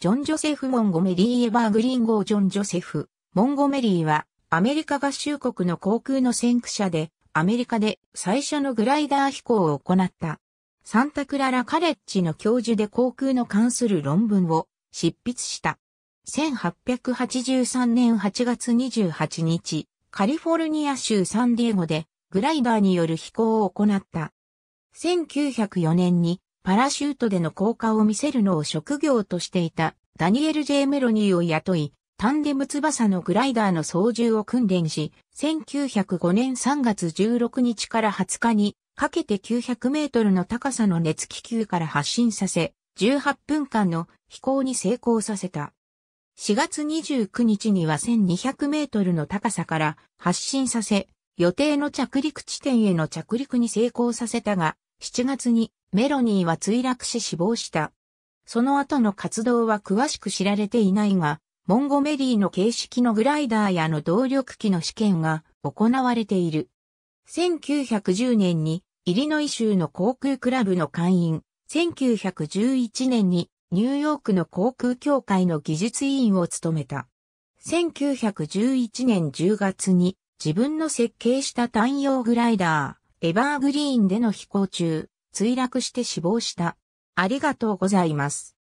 ジョン・ジョセフ・モンゴメリー・エバーグリーン号ジョン・ジョセフ・モンゴメリーは、アメリカ合衆国の航空の先駆者で、アメリカで最初のグライダー飛行を行った。サンタクララカレッジの教授で航空の関する論文を執筆した。1883年8月28日、カリフォルニア州サンディエゴでグライダーによる飛行を行った。1904年にパラシュートでの降下を見せるのを職業としていたダニエル・ジェ J・ メロニーを雇い、タンデム翼のグライダーの操縦を訓練し、1905年3月16日から20日にかけて900メートルの高さの熱気球から発進させ、18分間の飛行に成功させた。4月29日には1200メートルの高さから発進させ、予定の着陸地点への着陸に成功させたが、7月にメロニーは墜落し死亡した。その後の活動は詳しく知られていないが、モンゴメリーの形式のグライダーやの動力機の試験が行われている。1910年にイリノイ州の航空クラブの会員、1911年にニューヨークの航空協会の技術委員を務めた。1911年10月に自分の設計した単用グライダー、エバーグリーンでの飛行中、墜落して死亡した。ありがとうございます。